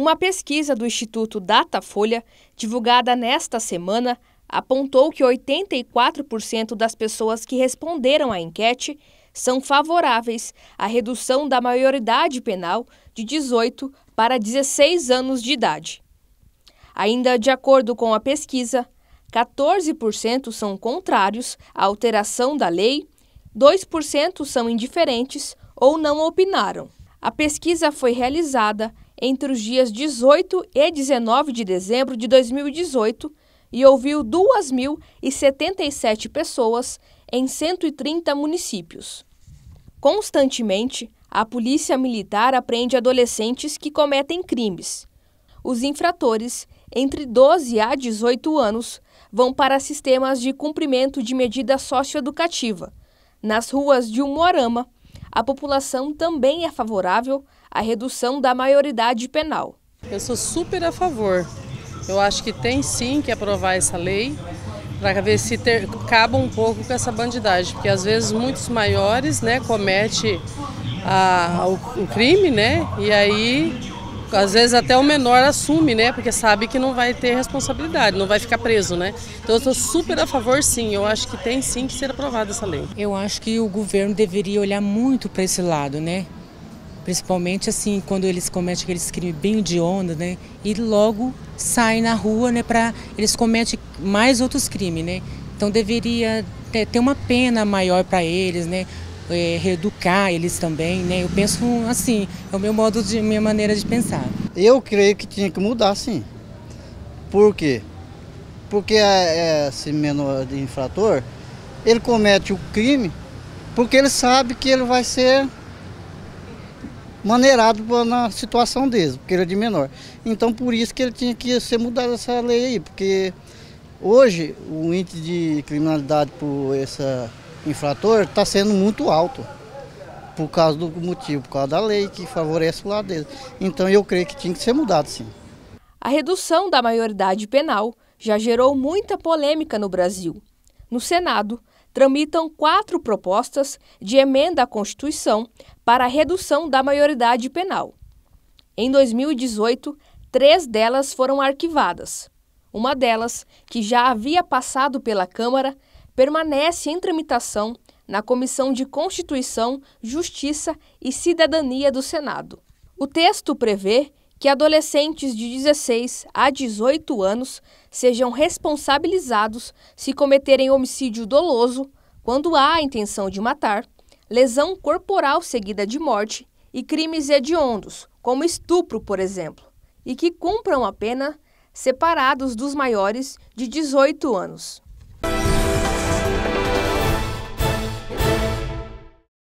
Uma pesquisa do Instituto Datafolha, divulgada nesta semana, apontou que 84% das pessoas que responderam à enquete são favoráveis à redução da maioridade penal de 18 para 16 anos de idade. Ainda de acordo com a pesquisa, 14% são contrários à alteração da lei, 2% são indiferentes ou não opinaram. A pesquisa foi realizada entre os dias 18 e 19 de dezembro de 2018 e ouviu 2.077 pessoas em 130 municípios. Constantemente, a polícia militar apreende adolescentes que cometem crimes. Os infratores, entre 12 a 18 anos, vão para sistemas de cumprimento de medida socioeducativa. Nas ruas de Umuarama, a população também é favorável a redução da maioridade penal. Eu sou super a favor. Eu acho que tem sim que aprovar essa lei para ver se ter, acaba um pouco com essa bandidagem, porque às vezes muitos maiores, né, cometem a, o, o crime, né, e aí às vezes até o menor assume, né? Porque sabe que não vai ter responsabilidade, não vai ficar preso, né? Então eu estou super a favor, sim. Eu acho que tem sim que ser aprovada essa lei. Eu acho que o governo deveria olhar muito para esse lado, né? principalmente assim quando eles cometem aqueles crimes bem onda, né? E logo saem na rua, né? Para eles cometem mais outros crimes, né? Então deveria ter uma pena maior para eles, né? É, reeducar eles também, né? Eu penso assim, é o meu modo de minha maneira de pensar. Eu creio que tinha que mudar, sim. Por quê? Porque é, esse menor de infrator, ele comete o crime porque ele sabe que ele vai ser maneirado na situação deles, porque ele é de menor. Então por isso que ele tinha que ser mudada essa lei aí, porque hoje o índice de criminalidade por esse infrator está sendo muito alto, por causa do motivo, por causa da lei que favorece o lado dele. Então eu creio que tinha que ser mudado sim. A redução da maioridade penal já gerou muita polêmica no Brasil. No Senado, tramitam quatro propostas de emenda à Constituição para a redução da maioridade penal. Em 2018, três delas foram arquivadas. Uma delas, que já havia passado pela Câmara, permanece em tramitação na Comissão de Constituição, Justiça e Cidadania do Senado. O texto prevê que adolescentes de 16 a 18 anos sejam responsabilizados se cometerem homicídio doloso quando há a intenção de matar, lesão corporal seguida de morte e crimes hediondos, como estupro, por exemplo, e que cumpram a pena separados dos maiores de 18 anos.